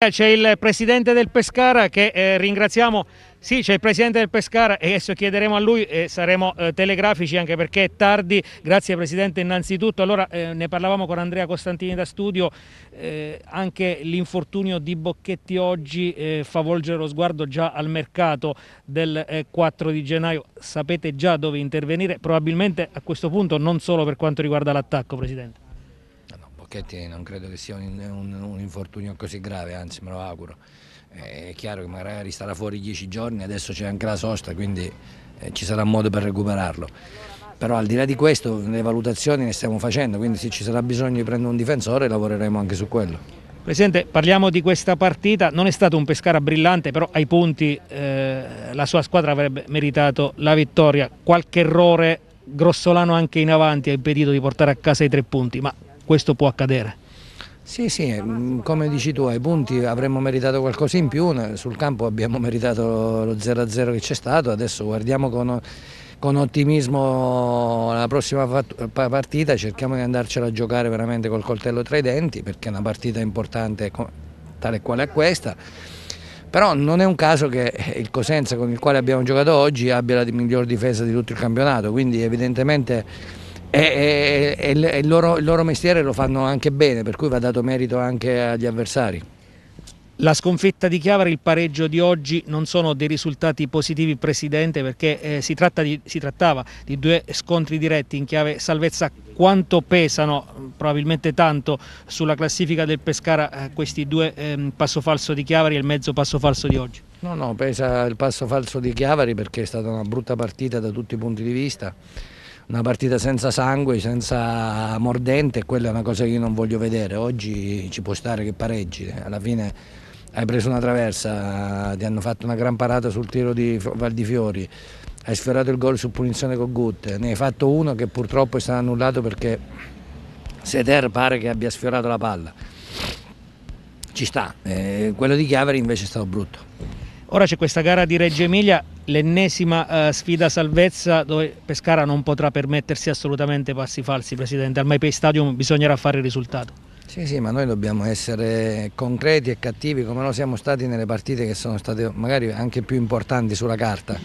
C'è il presidente del Pescara che eh, ringraziamo, sì c'è il presidente del Pescara e adesso chiederemo a lui e eh, saremo eh, telegrafici anche perché è tardi, grazie presidente innanzitutto, allora eh, ne parlavamo con Andrea Costantini da studio, eh, anche l'infortunio di Bocchetti oggi eh, fa volgere lo sguardo già al mercato del 4 di gennaio, sapete già dove intervenire, probabilmente a questo punto non solo per quanto riguarda l'attacco presidente. Tocchetti non credo che sia un, un, un infortunio così grave, anzi me lo auguro. Eh, è chiaro che magari starà fuori dieci giorni, adesso c'è anche la sosta, quindi eh, ci sarà modo per recuperarlo. Però al di là di questo le valutazioni le stiamo facendo, quindi se ci sarà bisogno di prendere un difensore lavoreremo anche su quello. Presidente, parliamo di questa partita, non è stato un Pescara brillante, però ai punti eh, la sua squadra avrebbe meritato la vittoria, qualche errore grossolano anche in avanti ha impedito di portare a casa i tre punti, ma questo può accadere. Sì, sì, mm, come dici tu, ai punti avremmo meritato qualcosa in più, sul campo abbiamo meritato lo 0-0 che c'è stato, adesso guardiamo con, con, ottimismo la prossima partita, cerchiamo di andarcela a giocare veramente col coltello tra i denti perché è una partita importante tale quale è questa. Però non è un caso che il Cosenza con il quale abbiamo giocato oggi abbia la miglior difesa di tutto il campionato, quindi evidentemente e, e, e il, loro, il loro mestiere lo fanno anche bene, per cui va dato merito anche agli avversari. La sconfitta di Chiavari, il pareggio di oggi non sono dei risultati positivi Presidente perché eh, si, di, si, trattava di due scontri diretti in chiave salvezza quanto pesano, probabilmente tanto, sulla classifica del Pescara eh, questi due eh, passo falso di Chiavari e il mezzo passo falso di oggi? No, no, pesa il passo falso di Chiavari perché è stata una brutta partita da tutti i punti di vista una partita senza sangue, senza mordente, quella è una cosa che io non voglio vedere. Oggi ci può stare che pareggi, alla fine hai preso una traversa, ti hanno fatto una gran parata sul tiro di Valdifiori, hai sferrato il gol su punizione con Gutte, ne hai fatto uno che purtroppo è stato annullato perché Seder pare che abbia sfiorato la palla. Ci sta, eh, quello di Chiaveri invece è stato brutto. Ora c'è questa gara di Reggio Emilia, l'ennesima eh, sfida salvezza dove Pescara non potrà permettersi assolutamente passi falsi, Presidente. Al MyPay Stadium bisognerà fare il risultato. Sì, sì, ma noi dobbiamo essere concreti e cattivi come lo siamo stati nelle partite che sono state magari anche più importanti sulla carta.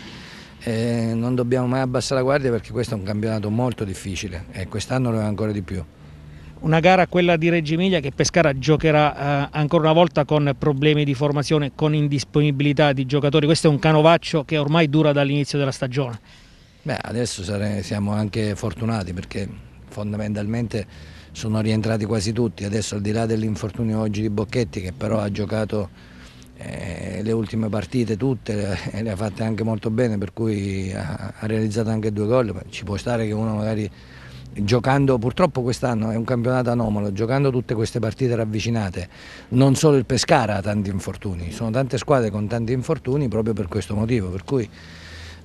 Eh, non dobbiamo mai abbassare la guardia perché questo è un campionato molto difficile e quest'anno lo è ancora di più una gara quella di Reggio Emilia che Pescara giocherà eh, ancora una volta con problemi di formazione, con indisponibilità di giocatori. Questo è un canovaccio che ormai dura dall'inizio della stagione. Beh, adesso sare, siamo anche fortunati perché fondamentalmente sono rientrati quasi tutti. Adesso al di là dell'infortunio oggi di Bocchetti che però ha giocato eh, le ultime partite tutte eh, e le ha fatte anche molto bene per cui ha, ha realizzato anche due gol. Ci può stare che uno magari giocando purtroppo quest'anno è un campionato anomalo, giocando tutte queste partite ravvicinate, non solo il Pescara ha tanti infortuni, sono tante squadre con tanti infortuni proprio per questo motivo, per cui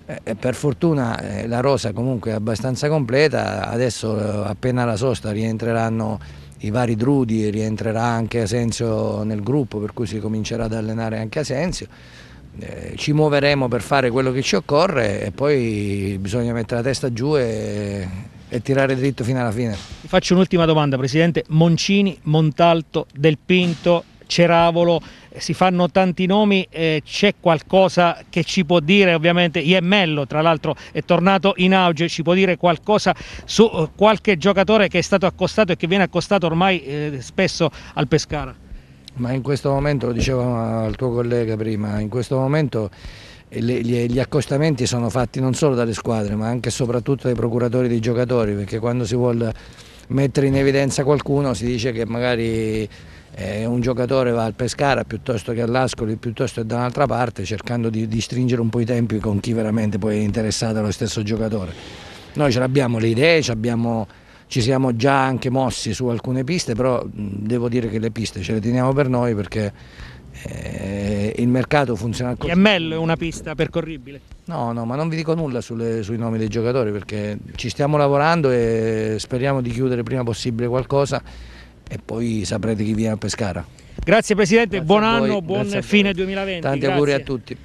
eh, per fortuna eh, la rosa comunque è abbastanza completa, adesso eh, appena la sosta rientreranno i vari Drudi, rientrerà anche Asensio nel gruppo, per cui si comincerà ad allenare anche Asensio. Eh, ci muoveremo per fare quello che ci occorre e poi bisogna mettere la testa giù e, e tirare dritto fino alla fine. Vi faccio un'ultima domanda, Presidente. Moncini, Montalto, Del Pinto, Ceravolo, eh, si fanno tanti nomi, eh, c'è qualcosa che ci può dire, ovviamente Iemmello tra l'altro è tornato in auge, ci può dire qualcosa su uh, qualche giocatore che è stato accostato e che viene accostato ormai eh, spesso al Pescara? Ma in questo momento, lo dicevo al tuo collega prima, in questo momento gli accostamenti sono fatti non solo dalle squadre ma anche e soprattutto dai procuratori dei giocatori perché quando si vuole mettere in evidenza qualcuno si dice che magari eh, un giocatore va al Pescara piuttosto che all'Ascoli piuttosto che da un'altra parte cercando di, di stringere un po' i tempi con chi veramente poi è interessato allo stesso giocatore. Noi ce l'abbiamo le idee, ce l'abbiamo ci siamo già anche mossi su alcune piste, però devo dire che le piste ce le teniamo per noi perché eh, il mercato funziona così. ML è una pista percorribile? No, no, ma non vi dico nulla sulle, sui nomi dei giocatori perché ci stiamo lavorando e speriamo di chiudere prima possibile qualcosa e poi saprete chi viene a Pescara. Grazie Presidente, Grazie buon anno, buon Grazie fine 2020. Tanti Grazie. auguri a tutti.